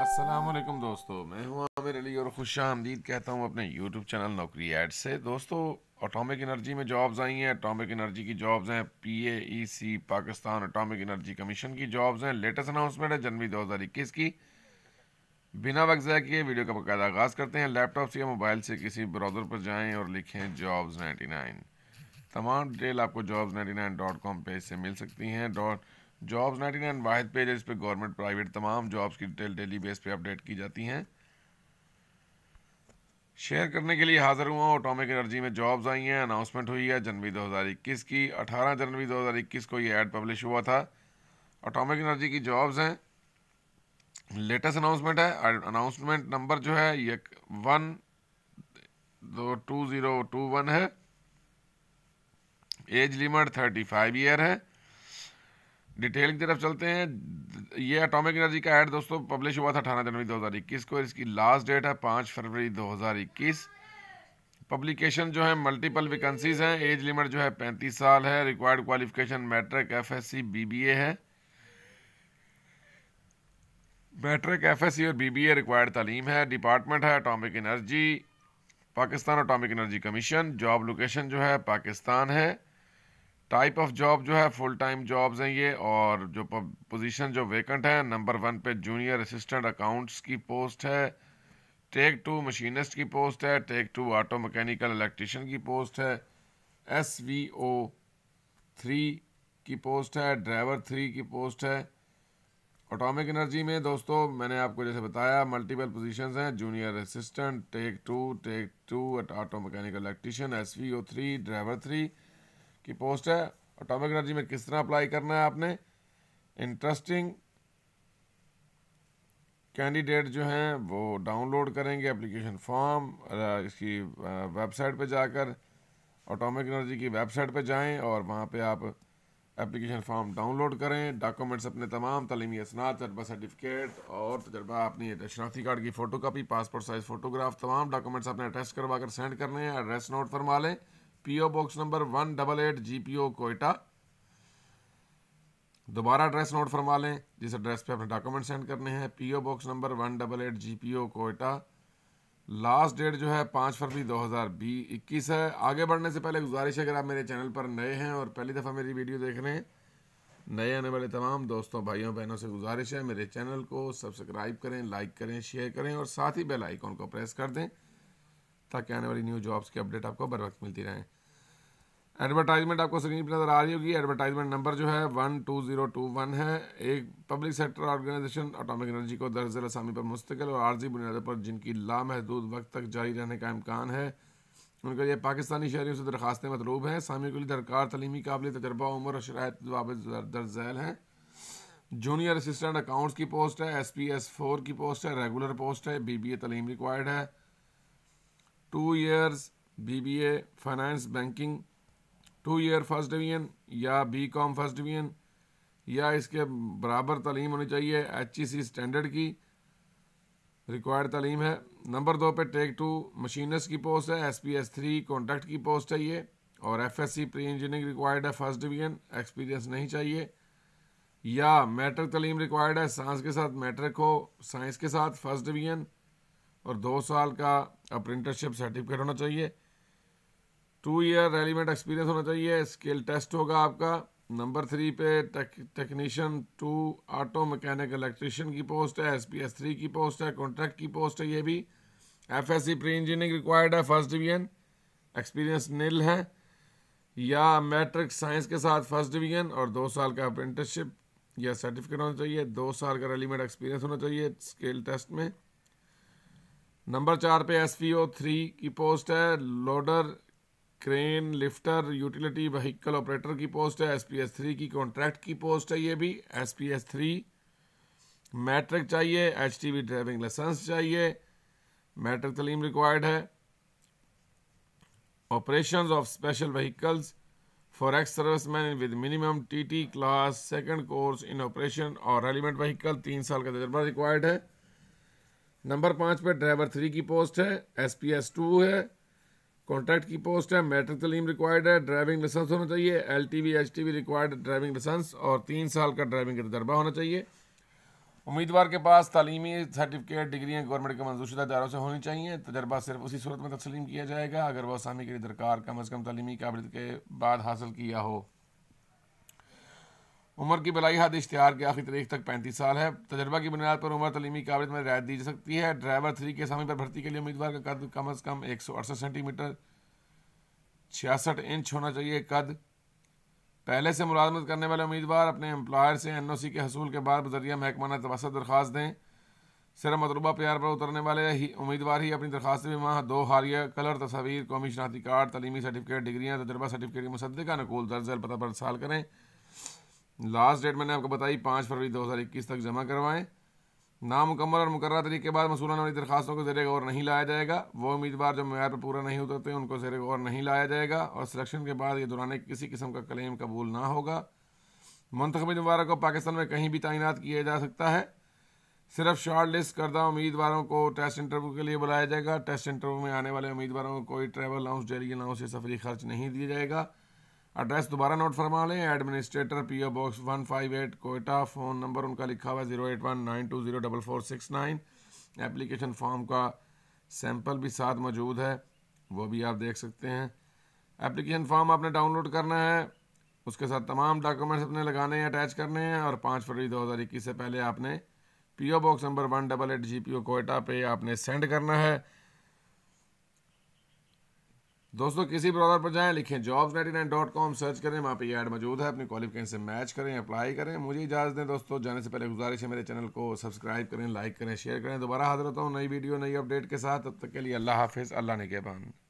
असलम दोस्तों मैं हूं आमिर अली और खुश आमदीद कहता हूं अपने यूट्यूब चैनल नौकरी ऐड से दोस्तों अटोमिक एनर्जी में जॉब्स आई हैं अटोमिक एनर्जी की जॉब्स हैं P A E C Pakistan atomic energy commission की जॉब्स हैं लेटेस्ट अनाउंसमेंट है जनवरी 2021 की बिना वगजा किए वीडियो का बकायदा आगाज़ करते हैं लैपटॉप से या मोबाइल से किसी ब्राउज़र पर जाएँ और लिखें जॉब्स नाइन्टी नाइन तमाम डिटेल आपको jobs ninety nine dot com page से मिल सकती हैं डॉट जॉब्स नाइन्टी नाइन वाद पेज है इस पर गवर्नमेंट प्राइवेट तमाम जॉब्स की डिटेल डेली बेस पे अपडेट की जाती हैं शेयर करने के लिए हाजिर हुआ ऑटोमिक एनर्जी में जॉब्स आई हैं अनाउंसमेंट हुई है जनवरी इक्कीस की अठारह जनवरी इक्कीस को ये एड पब्लिश हुआ था ऑटोमिक एनर्जी की जॉब्स हैं लेटेस्ट अनाउंसमेंट है अनाउंसमेंट नंबर जो है ये वन दो टू ज़ीरो टू वन है age limit thirty five year है डिटेल की तरफ चलते हैं ये एटॉमिक एनर्जी का ऐड दोस्तों पब्लिश हुआ था अठारह जनवरी 2021 को इसकी लास्ट डेट है पाँच फरवरी 2021 पब्लिकेशन जो है मल्टीपल वैकेंसीज हैं एज लिमिट जो है पैंतीस साल है required qualification matric F S C B B A है मैट्रिक एफ एस सी और बी बी ए रिक्वायर्ड तालीम है डिपार्टमेंट है atomic energy Pakistan atomic energy commission job location जो है पाकिस्तान है टाइप ऑफ जॉब जो है फुल टाइम जॉब्स हैं ये और जो पोजीशन जो वेकेंट है नंबर वन पे जूनियर असिस्टेंट अकाउंट्स की पोस्ट है टेक टू मशीनस्ट की पोस्ट है tech two auto mechanical electrician की पोस्ट है एस वी ओ थ्री की पोस्ट है ड्राइवर थ्री की पोस्ट है ऑटोमिक एनर्जी में दोस्तों मैंने आपको जैसे बताया मल्टीपल पोजीशंस हैं junior assistant tech two tech two auto mechanical electrician S V O three driver three की पोस्ट है ऑटोमिक एनर्जी में किस तरह अप्लाई करना है आपने इंटरेस्टिंग कैंडिडेट जो हैं वो डाउनलोड करेंगे एप्लीकेशन फॉर्म इसकी वेबसाइट पे जाकर ऑटोमिक एनर्जी की वेबसाइट पे जाएं और वहाँ पे आप एप्लीकेशन फॉर्म डाउनलोड करें डॉक्यूमेंट्स अपने तमाम तलीमी असनात तजर्बा सर्टिफिकेट और तजर्बा अपनी शनाख्ती कार्ड की photo copy passport size photograph तमाम डॉक्यूमेंट्स अपने अटैच करवा कर सेंड करने हैं एड्रेस नोट फरमा लें PO box number one double eight G P O Quetta दोबारा एड्रेस नोट फरमा लें जिस एड्रेस पे अपने डॉक्यूमेंट सेंड करने हैं PO box number one double eight G P O Quetta last date जो है पाँच फरवरी दो हज़ार बीस इक्कीस है आगे बढ़ने से पहले गुजारिश है अगर आप मेरे चैनल पर नए हैं और पहली दफ़ा मेरी वीडियो देख रहे हैं नए आने वाले तमाम दोस्तों भाइयों बहनों से गुजारिश है मेरे चैनल को सब्सक्राइब करें लाइक करें शेयर करें और साथ ही बेल आइकॉन को प्रेस कर दें ताकि आने वाली न्यू जॉब्स की अपडेट आपको बर वक्त मिलती रहे एडवर्टाइजमेंट आपको स्क्रीन पर नज़र आ रही होगी एडवर्टाइजमेंट नंबर जो है one two zero two one है एक public sector organization atomic energy को दर्ज आसामी पर मुस्तकिल और आर्जी बुनियादों पर जिनकी लामहदूद वक्त तक जारी रहने का इम्कान है उनके लिए पाकिस्तानी शहरीों से दरखास्तें मतलूब हैं सामियों के लिए दरकार तलीमी काबिल तजर्बा उम्र और शरात दर्ज झैल हैं जूनियर असिस्टेंट अकाउंट्स की पोस्ट है एस पी एस फोर की पोस्ट है रेगुलर पोस्ट है बी बी ए तलीम रिक्वायर्ड है two years BBA finance banking two year first division या बी कॉम फर्स्ट डिवीज़न या इसके बराबर तलीम होनी चाहिए एच ई सी स्टैंडर्ड की रिक्वायर्ड तलीम है नंबर दो पे टेक टू मशीनस की पोस्ट है S P S three contract की पोस्ट है ये और F S C pre engineering required है फर्स्ट डिवीज़न एक्सपीरियंस नहीं चाहिए या मैट्रिक तलीम रिक्वायर्ड है साइंस के साथ मैट्रिक हो साइंस के साथ फर्स्ट डिवीज़न और दो साल का अप्रेंटिसशिप सर्टिफिकेट होना चाहिए टू ईयर रेलिवेंट एक्सपीरियंस होना चाहिए स्किल टेस्ट होगा आपका नंबर थ्री पे tech, technician two auto mechanic electrician की पोस्ट है एस पी एस थ्री की पोस्ट है कॉन्ट्रैक्ट की पोस्ट है ये भी F S C pre engineering required है फर्स्ट डिवीजन एक्सपीरियंस नील है या मैट्रिक साइंस के साथ फर्स्ट डिवीजन और दो साल का अप्रेंटिसशिप या सर्टिफिकेट होना चाहिए दो साल का रेलिमेंट एक्सपीरियंस होना चाहिए स्केल टेस्ट में नंबर चार पे एस पी ओ थ्री की पोस्ट है loader crane lifter utility vehicle operator की पोस्ट है एस पी एस थ्री की कॉन्ट्रैक्ट की पोस्ट है ये भी S P S three matric चाहिए H T V driving licence चाहिए मैट्रिक तलीम रिक्वायर्ड है operation of special vehicles for ex service man with minimum T T class second course in operation और relevant vehicle तीन साल का तजर्बा required है नंबर पाँच पे ड्राइवर थ्री की पोस्ट है एस पी एस टू है कॉन्ट्रैक्ट की पोस्ट है मेट्रिक तलीम रिक्वायर्ड है ड्राइविंग लाइसेंस होना चाहिए L T V H T V required driving licence और तीन साल का ड्राइविंग का तजर्बा होना चाहिए उम्मीदवार के पास तलीमी सर्टिफिकेट डिग्रियाँ गवर्नमेंट के मंजूरशुदा इदारों से होनी चाहिए तजर्बा सिर्फ उसी सूरत में तस्लीम किया जाएगा अगर वह आसामी के लिए दरकार कम अज़ कम तलीमी काबिलियत के बाद हासिल किया हो उम्र की बलाई हद इश्तिहार के आखिरी तारीख तक पैंतीस साल है तजर्बा की बुनियाद पर उम्र तलीमी काबिलियत में रियायत दी जा सकती है ड्राइवर थ्री के समय पर भर्ती के लिए उम्मीदवार का कद कम अज़ कम एक सौ अड़सठ सेंटीमीटर छियासठ इंच होना चाहिए कद पहले से मुलाजमत करने वाले उम्मीदवार अपने एम्प्लॉयर से एन ओ सी के हसूल के बाद बजरिया महकमाना तवसत दरख्वास्त दें सिर मतलूबा प्यार पर उतरने वाले ही उम्मीदवार ही अपनी दरखास्त में वहाँ दो हारिया कलर तस्वीर कौमी शनाती कार्ड तलीमी सर्टिफिकेट डिग्रियाँ तजर्बा सर्टिफिकेट मुसदा मुसदे का नकूल दर्ज अलपता पर साल करें लास्ट डेट मैंने आपको बताई पाँच फरवरी दो हज़ार इक्कीस तक जमा करवाएं नामुकम्मल और मुकर तरीके के बाद मसूलाना वाली दरखास्तों को जरिए गौर नहीं लाया जाएगा वो उम्मीदवार जो मैार पर पूरा नहीं उतरते उनको जरिए गौर नहीं लाया जाएगा और सिलेक्शन के बाद ये दौरान किसी किस्म का क्लेम कबूल ना होगा मंतखब उम्मीदवार को पाकिस्तान में कहीं भी तैनात किया जा सकता है सिर्फ शॉर्ट लिस्ट करदा उम्मीदवारों को टेस्ट इंटरव्यू के लिए बुलाया जाएगा टेस्ट इंटरव्यू में आने वाले उम्मीदवारों को कोई ट्रैवल अलाउंस डेली अलाउंस या सफरी खर्च नहीं दिया जाएगा एड्रेस दोबारा नोट फरमा लें administrator P O box one five eight Quetta phone number उनका लिखा हुआ है zero eight one nine two zero double four six nine application form का सैंपल भी साथ मौजूद है वो भी आप देख सकते हैं एप्लीकेशन फॉर्म आपने डाउनलोड करना है उसके साथ तमाम डॉक्यूमेंट्स अपने लगाने हैं अटैच करने हैं और पाँच फरवरी दो हज़ार इक्कीस से पहले आपने P O box number one double eight G P O Quetta पे आपने सेंड करना है दोस्तों किसी ब्राउज़र पर जाएं लिखें jobs ninety nine dot com search करें वहाँ पे ये ऐड मौजूद है अपनी क्वालिफिकेशन से मैच करें अप्लाई करें मुझे इजाज़त दें दोस्तों जाने से पहले गुजारिश है मेरे चैनल को सब्सक्राइब करें लाइक करें शेयर करें दोबारा हाजिर होता हूँ नई वीडियो नई अपडेट के साथ तब तक के लिए अल्लाह हाफिज़ अल्लाह ने